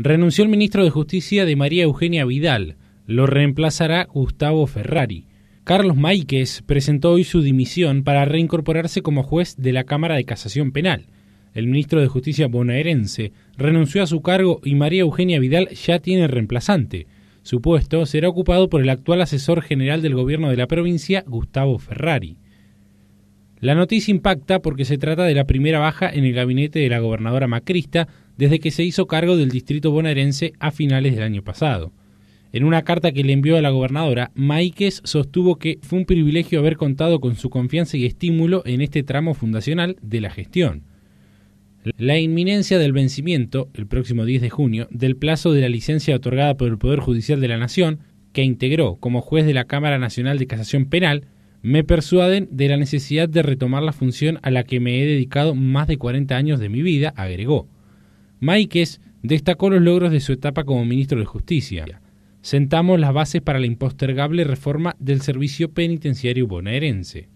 renunció el ministro de Justicia de María Eugenia Vidal. Lo reemplazará Gustavo Ferrari. Carlos Máiquez presentó hoy su dimisión para reincorporarse como juez de la Cámara de Casación Penal. El ministro de Justicia bonaerense renunció a su cargo y María Eugenia Vidal ya tiene reemplazante. Su puesto será ocupado por el actual asesor general del gobierno de la provincia, Gustavo Ferrari. La noticia impacta porque se trata de la primera baja en el gabinete de la gobernadora macrista desde que se hizo cargo del distrito bonaerense a finales del año pasado. En una carta que le envió a la gobernadora, Maíquez sostuvo que fue un privilegio haber contado con su confianza y estímulo en este tramo fundacional de la gestión. La inminencia del vencimiento, el próximo 10 de junio, del plazo de la licencia otorgada por el Poder Judicial de la Nación, que integró como juez de la Cámara Nacional de Casación Penal, me persuaden de la necesidad de retomar la función a la que me he dedicado más de 40 años de mi vida, agregó. Maikes destacó los logros de su etapa como ministro de Justicia. Sentamos las bases para la impostergable reforma del servicio penitenciario bonaerense.